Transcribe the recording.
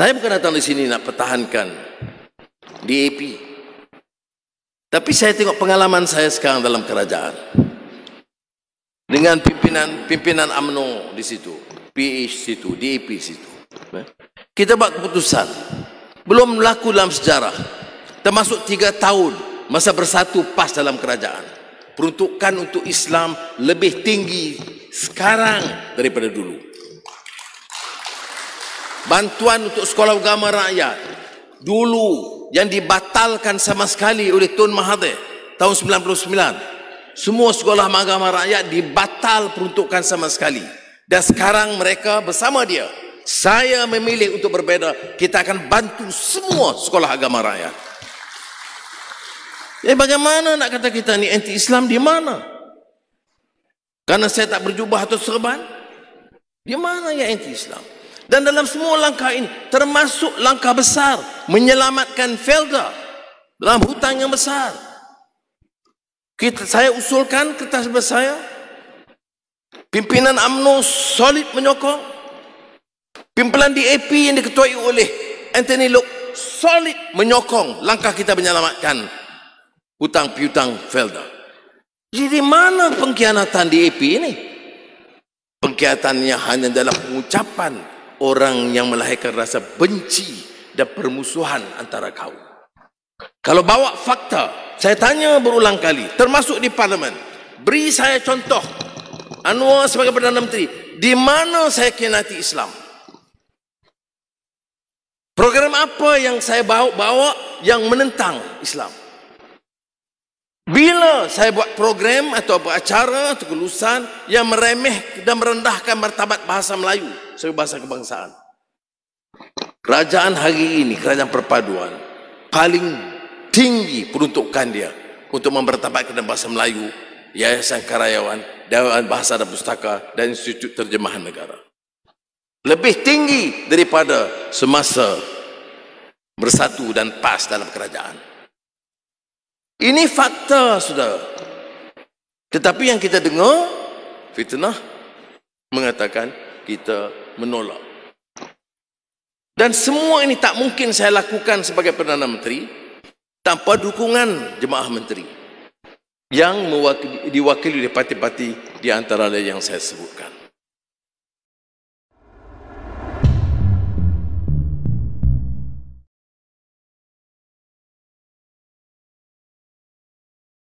Saya bukan datang di sini nak pertahankan DAP. Tapi saya tengok pengalaman saya sekarang dalam kerajaan. Dengan pimpinan-pimpinan AMNO di situ. PH situ, DAP situ. Kita buat keputusan. Belum laku dalam sejarah. Termasuk tiga tahun masa bersatu PAS dalam kerajaan. Peruntukan untuk Islam lebih tinggi sekarang daripada dulu bantuan untuk sekolah agama rakyat dulu yang dibatalkan sama sekali oleh Tun Mahathir tahun 99 semua sekolah agama rakyat dibatal peruntukan sama sekali dan sekarang mereka bersama dia saya memilih untuk berbeda kita akan bantu semua sekolah agama rakyat eh bagaimana nak kata kita ni anti Islam di mana karena saya tak berjubah atau serban di mana ya anti Islam dan dalam semua langkah ini, termasuk langkah besar menyelamatkan Felda dalam hutang yang besar. Kita, saya usulkan kertas saya, pimpinan UMNO solid menyokong, pimpinan DAP yang diketuai oleh Anthony Look solid menyokong langkah kita menyelamatkan hutang piutang Felda. Jadi mana pengkhianatan DAP ini? Pengkhianatannya hanya dalam pengucapan orang yang melahirkan rasa benci dan permusuhan antara kau. Kalau bawa fakta, saya tanya berulang kali, termasuk di parlimen, beri saya contoh Anwar sebagai Perdana Menteri, di mana saya kenati Islam? Program apa yang saya bawa-bawa yang menentang Islam? Bila saya buat program atau buat acara atau kelulusan yang meremeh dan merendahkan martabat bahasa Melayu sebagai bahasa kebangsaan. Kerajaan hari ini, kerajaan perpaduan, paling tinggi peruntukan dia untuk mempertabatkan bahasa Melayu, Yayasan Karayawan, Dewan Bahasa dan Pustaka dan Institut Terjemahan Negara. Lebih tinggi daripada semasa bersatu dan pas dalam kerajaan. Ini fakta saudara. Tetapi yang kita dengar fitnah mengatakan kita menolak. Dan semua ini tak mungkin saya lakukan sebagai Perdana Menteri tanpa dukungan jemaah menteri yang diwakili oleh parti-parti di antara yang saya sebutkan.